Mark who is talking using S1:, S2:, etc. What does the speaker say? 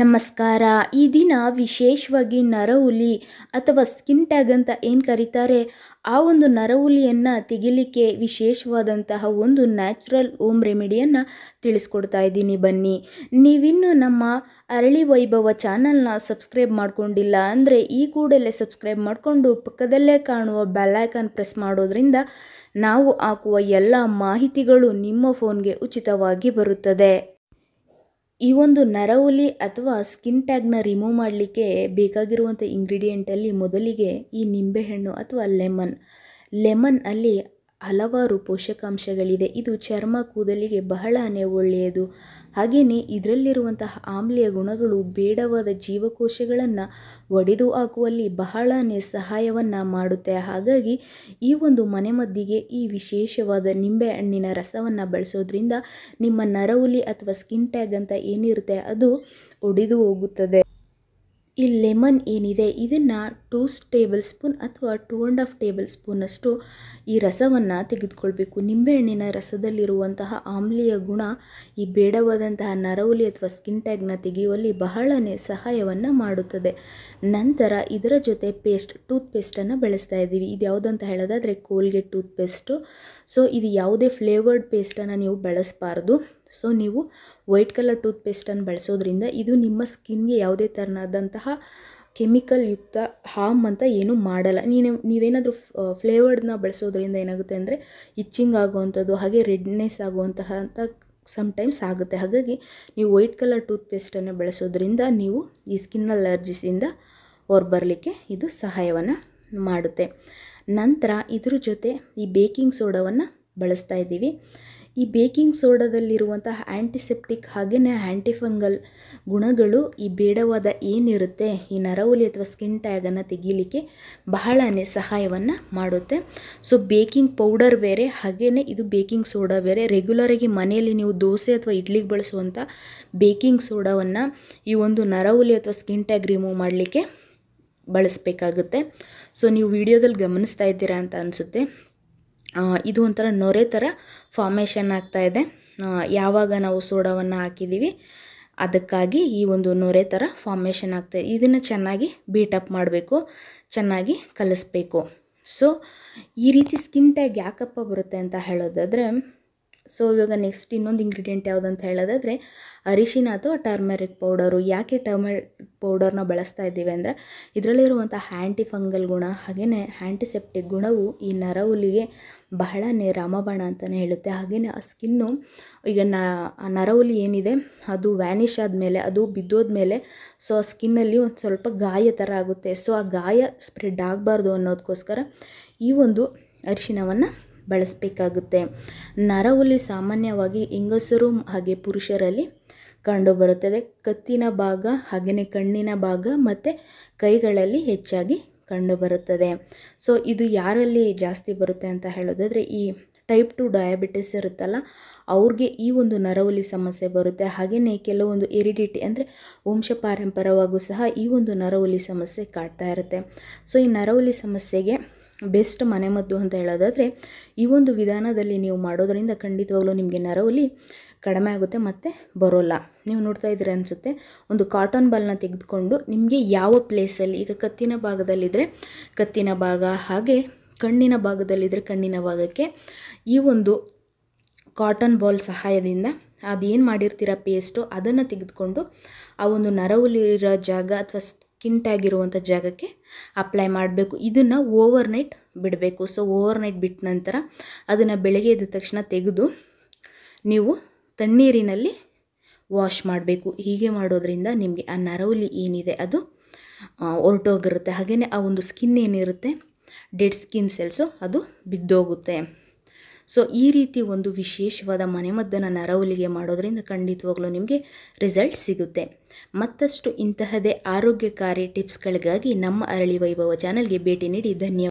S1: ನಮಸ್ಕಾರ ಈ ದಿನ ವಿಶೇಷವಾಗಿ ನರಹುಲಿ ಅಥವಾ ಸ್ಕಿನ್ ಟ್ಯಾಗ್ ಅಂತ ಏನು ಕರೀತಾರೆ ಆ ಒಂದು ನರಹುಲಿಯನ್ನು ತೆಗಿಲಿಕ್ಕೆ ವಿಶೇಷವಾದಂತಹ ಒಂದು ನ್ಯಾಚುರಲ್ ಓಮ್ ರೆಮಿಡಿಯನ್ನು ತಿಳಿಸ್ಕೊಡ್ತಾ ಇದ್ದೀನಿ ಬನ್ನಿ ನೀವಿನ್ನೂ ನಮ್ಮ ಅರಳಿ ವೈಭವ ಚಾನಲ್ನ ಸಬ್ಸ್ಕ್ರೈಬ್ ಮಾಡಿಕೊಂಡಿಲ್ಲ ಅಂದರೆ ಈ ಕೂಡಲೇ ಸಬ್ಸ್ಕ್ರೈಬ್ ಮಾಡಿಕೊಂಡು ಪಕ್ಕದಲ್ಲೇ ಕಾಣುವ ಬೆಲ್ಲೈಕನ್ ಪ್ರೆಸ್ ಮಾಡೋದ್ರಿಂದ ನಾವು ಹಾಕುವ ಎಲ್ಲ ಮಾಹಿತಿಗಳು ನಿಮ್ಮ ಫೋನ್ಗೆ ಉಚಿತವಾಗಿ ಬರುತ್ತದೆ ಈ ಒಂದು ನರಹುಲಿ ಅಥವಾ ಸ್ಕಿನ್ ಟ್ಯಾಗ್ನ ರಿಮೂವ್ ಮಾಡಲಿಕ್ಕೆ ಬೇಕಾಗಿರುವಂಥ ಇಂಗ್ರೀಡಿಯೆಂಟಲ್ಲಿ ಮೊದಲಿಗೆ ಈ ನಿಂಬೆಹಣ್ಣು ಅಥವಾ ಲೆಮನ್ ಲೆಮನ್ ಅಲ್ಲಿ ಹಲವಾರು ಪೋಷಕಾಂಶಗಳಿದೆ ಇದು ಚರ್ಮ ಕೂದಲಿಗೆ ಬಹಳನೇ ಒಳ್ಳೆಯದು ಹಾಗೆಯೇ ಇದರಲ್ಲಿರುವಂತಹ ಆಮ್ಲೀಯ ಗುಣಗಳು ಬೇಡವಾದ ಜೀವಕೋಶಗಳನ್ನು ಒಡೆದು ಹಾಕುವಲ್ಲಿ ಬಹಳನೇ ಸಹಾಯವನ್ನು ಮಾಡುತ್ತೆ ಹಾಗಾಗಿ ಈ ಒಂದು ಮನೆಮದ್ದಿಗೆ ಈ ವಿಶೇಷವಾದ ನಿಂಬೆ ಹಣ್ಣಿನ ರಸವನ್ನು ಬಳಸೋದ್ರಿಂದ ನಿಮ್ಮ ನರವುಲಿ ಅಥವಾ ಸ್ಕಿನ್ ಟ್ಯಾಗ್ ಅಂತ ಏನಿರುತ್ತೆ ಅದು ಒಡೆದು ಹೋಗುತ್ತದೆ ಈ ಲೆಮನ್ ಏನಿದೆ ಇದನ್ನು ಟೂ ಟೇಬಲ್ ಸ್ಪೂನ್ ಅಥವಾ ಟೂ ಆ್ಯಂಡ್ ಹಾಫ್ ಟೇಬಲ್ ಸ್ಪೂನಷ್ಟು ಈ ರಸವನ್ನು ತೆಗೆದುಕೊಳ್ಬೇಕು ನಿಂಬೆಹಣ್ಣಿನ ರಸದಲ್ಲಿರುವಂತಹ ಆಮ್ಲೀಯ ಗುಣ ಈ ಬೇಡವಾದಂತಹ ನರೌಲಿ ಅಥವಾ ಸ್ಕಿನ್ ಟ್ಯಾಗ್ನ ತೆಗೆಯುವಲ್ಲಿ ಬಹಳನೇ ಸಹಾಯವನ್ನು ಮಾಡುತ್ತದೆ ನಂತರ ಇದರ ಜೊತೆ ಪೇಸ್ಟ್ ಟೂತ್ ಪೇಸ್ಟನ್ನು ಬಳಸ್ತಾ ಇದ್ದೀವಿ ಇದು ಯಾವುದಂತ ಹೇಳೋದಾದರೆ ಕೋಲ್ಗೆ ಟೂತ್ ಪೇಸ್ಟು ಸೊ ಇದು ಯಾವುದೇ ಫ್ಲೇವರ್ಡ್ ಪೇಸ್ಟನ್ನು ನೀವು ಬಳಸಬಾರ್ದು ಸೊ ನೀವು ವೈಟ್ ಕಲರ್ ಟೂತ್ ಬಳಸೋದ್ರಿಂದ ಇದು ನಿಮ್ಮ ಸ್ಕಿನ್ಗೆ ಯಾವುದೇ ಥರನಾದಂತಹ ಕೆಮಿಕಲ್ ಯುಕ್ತ ಹಾಮ್ ಅಂತ ಏನೂ ಮಾಡಲ್ಲ ನೀನು ನೀವೇನಾದರೂ ಫ್ಲೇವರ್ಡ್ನ ಬಳಸೋದ್ರಿಂದ ಏನಾಗುತ್ತೆ ಅಂದರೆ ಇಚ್ಚಿಂಗ್ ಆಗುವಂಥದ್ದು ಹಾಗೆ ರೆಡ್ನೆಸ್ ಆಗುವಂತಹ ಅಂತ ಸಮ್ಟೈಮ್ಸ್ ಆಗುತ್ತೆ ಹಾಗಾಗಿ ನೀವು ವೈಟ್ ಕಲರ್ ಟೂತ್ ಪೇಸ್ಟನ್ನು ಬಳಸೋದ್ರಿಂದ ನೀವು ಈ ಸ್ಕಿನ್ ಅಲರ್ಜಿಸಿಂದ ಬರಲಿಕ್ಕೆ ಇದು ಸಹಾಯವನ್ನು ಮಾಡುತ್ತೆ ನಂತರ ಇದ್ರ ಜೊತೆ ಈ ಬೇಕಿಂಗ್ ಸೋಡಾವನ್ನು ಬಳಸ್ತಾ ಇದ್ದೀವಿ ಈ ಬೇಕಿಂಗ್ ಸೋಡಾದಲ್ಲಿರುವಂತಹ ಆ್ಯಂಟಿಸೆಪ್ಟಿಕ್ ಹಾಗೆಯೇ ಆ್ಯಂಟಿಫಂಗಲ್ ಗುಣಗಳು ಈ ಬೇಡವಾದ ಏನಿರುತ್ತೆ ಈ ನರಹುಲಿ ಅಥವಾ ಸ್ಕಿನ್ ಟ್ಯಾಗನ್ನು ತೆಗೀಲಿಕ್ಕೆ ಬಹಳನೇ ಸಹಾಯವನ್ನು ಮಾಡುತ್ತೆ ಸೊ ಬೇಕಿಂಗ್ ಪೌಡರ್ ಬೇರೆ ಹಾಗೆಯೇ ಇದು ಬೇಕಿಂಗ್ ಸೋಡಾ ಬೇರೆ ರೆಗ್ಯುಲರಾಗಿ ಮನೆಯಲ್ಲಿ ನೀವು ದೋಸೆ ಅಥವಾ ಇಡ್ಲಿಗೆ ಬಳಸುವಂಥ ಬೇಕಿಂಗ್ ಸೋಡಾವನ್ನು ಈ ಒಂದು ನರಹುಲಿ ಅಥವಾ ಸ್ಕಿನ್ ಟ್ಯಾಗ್ ರಿಮೂವ್ ಮಾಡಲಿಕ್ಕೆ ಬಳಸಬೇಕಾಗುತ್ತೆ ಸೊ ನೀವು ವಿಡಿಯೋದಲ್ಲಿ ಗಮನಿಸ್ತಾ ಇದ್ದೀರಾ ಅಂತ ಅನಿಸುತ್ತೆ ಇದು ಒಂಥರ ನೊರೆ ಥರ ಫಾರ್ಮೇಷನ್ ಆಗ್ತಾ ಇದೆ ಯಾವಾಗ ನಾವು ಸೋಡಾವನ್ನು ಹಾಕಿದ್ದೀವಿ ಅದಕ್ಕಾಗಿ ಈ ಒಂದು ನೊರೆ ಥರ ಫಾರ್ಮೇಷನ್ ಇದೆ ಇದನ್ನು ಚೆನ್ನಾಗಿ ಬೀಟಪ್ ಮಾಡಬೇಕು ಚೆನ್ನಾಗಿ ಕಲಿಸ್ಬೇಕು ಸೊ ಈ ರೀತಿ ಸ್ಕಿನ್ ಟ್ಯಾಗ್ ಯಾಕಪ್ಪ ಬರುತ್ತೆ ಅಂತ ಹೇಳೋದಾದರೆ ಸೊ ಇವಾಗ ನೆಕ್ಸ್ಟ್ ಇನ್ನೊಂದು ಇಂಗ್ರೀಡಿಯೆಂಟ್ ಯಾವುದಂತ ಹೇಳೋದಾದರೆ ಅರಿಶಿನ ಅಥವಾ ಟರ್ಮರಿಕ್ ಪೌಡರು ಯಾಕೆ ಟರ್ಮೆರಿಕ್ ಪೌಡರ್ನ ಬಳಸ್ತಾ ಇದ್ದೀವಿ ಅಂದರೆ ಇದರಲ್ಲಿರುವಂಥ ಹ್ಯಾಂಟಿ ಫಂಗಲ್ ಗುಣ ಹಾಗೆಯೇ ಆ್ಯಂಟಿಸೆಪ್ಟಿಕ್ ಗುಣವು ಈ ನರಹುಲಿಗೆ ಬಹಳ ರಾಮಬಾಣ ಅಂತಲೇ ಹೇಳುತ್ತೆ ಹಾಗೆಯೇ ಆ ಸ್ಕಿನ್ನು ಈಗ ನ ನರಹುಲಿ ಏನಿದೆ ಅದು ವ್ಯಾನಿಷ್ ಆದಮೇಲೆ ಅದು ಬಿದ್ದೋದ್ಮೇಲೆ ಸೊ ಆ ಸ್ಕಿನ್ನಲ್ಲಿ ಒಂದು ಸ್ವಲ್ಪ ಗಾಯ ಥರ ಆಗುತ್ತೆ ಸೊ ಆ ಗಾಯ ಸ್ಪ್ರೆಡ್ ಆಗಬಾರ್ದು ಅನ್ನೋದಕ್ಕೋಸ್ಕರ ಈ ಒಂದು ಅರಿಶಿನವನ್ನು ಬಳಸಬೇಕಾಗುತ್ತೆ ನರಹುಲಿ ಸಾಮಾನ್ಯವಾಗಿ ಹೆಂಗಸರು ಹಾಗೆ ಪುರುಷರಲ್ಲಿ ಕಂಡುಬರುತ್ತದೆ ಕತ್ತಿನ ಭಾಗ ಹಾಗೆಯೇ ಕಣ್ಣಿನ ಭಾಗ ಮತ್ತು ಕೈಗಳಲ್ಲಿ ಹೆಚ್ಚಾಗಿ ಕಂಡುಬರುತ್ತದೆ ಸೊ ಇದು ಯಾರಲ್ಲಿ ಜಾಸ್ತಿ ಬರುತ್ತೆ ಅಂತ ಹೇಳೋದಾದರೆ ಈ ಟೈಪ್ ಟು ಡಯಾಬಿಟಿಸ್ ಇರುತ್ತಲ್ಲ ಅವ್ರಿಗೆ ಈ ಒಂದು ನರಹುಲಿ ಸಮಸ್ಯೆ ಬರುತ್ತೆ ಹಾಗೆಯೇ ಕೆಲವೊಂದು ಎರಿಡಿಟಿ ಅಂದರೆ ವಂಶ ಸಹ ಈ ಒಂದು ನರಹುಲಿ ಸಮಸ್ಯೆ ಕಾಡ್ತಾ ಇರುತ್ತೆ ಸೊ ಈ ನರಹುಲಿ ಸಮಸ್ಯೆಗೆ ಬೆಸ್ಟ್ ಮನೆಮದ್ದು ಅಂತ ಹೇಳೋದಾದರೆ ಈ ಒಂದು ವಿಧಾನದಲ್ಲಿ ನೀವು ಮಾಡೋದರಿಂದ ಖಂಡಿತವಾಗ್ಲೂ ನಿಮಗೆ ನರವಲ್ಲಿ ಕಡಿಮೆ ಆಗುತ್ತೆ ಮತ್ತು ಬರೋಲ್ಲ ನೀವು ನೋಡ್ತಾ ಇದ್ದೀರ ಅನಿಸುತ್ತೆ ಒಂದು ಕಾಟನ್ ಬಾಲ್ನ ತೆಗೆದುಕೊಂಡು ನಿಮಗೆ ಯಾವ ಪ್ಲೇಸಲ್ಲಿ ಈಗ ಕತ್ತಿನ ಭಾಗದಲ್ಲಿದ್ದರೆ ಕತ್ತಿನ ಭಾಗ ಹಾಗೆ ಕಣ್ಣಿನ ಭಾಗದಲ್ಲಿದ್ದರೆ ಕಣ್ಣಿನ ಭಾಗಕ್ಕೆ ಈ ಒಂದು ಕಾಟನ್ ಬಾಲ್ ಸಹಾಯದಿಂದ ಅದೇನು ಮಾಡಿರ್ತೀರ ಪೇಸ್ಟು ಅದನ್ನು ತೆಗೆದುಕೊಂಡು ಆ ಒಂದು ನರವಲ್ಲಿರೋ ಜಾಗ ಅಥವಾ ಕಿಂಟಾಗಿರುವಂಥ ಜಾಗಕ್ಕೆ ಅಪ್ಲೈ ಮಾಡಬೇಕು ಇದನ್ನು ಓವರ್ನೈಟ್ ಬಿಡಬೇಕು ಸೊ ಓವರ್ನೈಟ್ ಬಿಟ್ಟ ನಂತರ ಅದನ್ನು ಬೆಳಗ್ಗೆ ಎದ್ದ ತಕ್ಷಣ ತೆಗೆದು ನೀವು ತಣ್ಣೀರಿನಲ್ಲಿ ವಾಶ್ ಮಾಡಬೇಕು ಹೀಗೆ ಮಾಡೋದ್ರಿಂದ ನಿಮಗೆ ಆ ನರವಲಿ ಏನಿದೆ ಅದು ಹೊರಟೋಗಿರುತ್ತೆ ಹಾಗೆಯೇ ಆ ಒಂದು ಸ್ಕಿನ್ ಏನಿರುತ್ತೆ ಡೆಡ್ ಸ್ಕಿನ್ ಸೆಲ್ಸು ಅದು ಬಿದ್ದೋಗುತ್ತೆ ಸೊ ಈ ರೀತಿ ಒಂದು ವಿಶೇಷವಾದ ಮನೆಮದ್ದನ್ನು ನರವಲಿಗೆ ಮಾಡೋದರಿಂದ ಖಂಡಿತವಾಗ್ಲೂ ನಿಮಗೆ ರಿಸಲ್ಟ್ ಸಿಗುತ್ತೆ ಮತ್ತಷ್ಟು ಇಂತಹದೇ ಆರೋಗ್ಯಕಾರಿ ಟಿಪ್ಸ್ಗಳಿಗಾಗಿ ನಮ್ಮ ಅರಳಿ ವೈಭವ ಚಾನಲ್ಗೆ ಭೇಟಿ ನೀಡಿ ಧನ್ಯವಾದ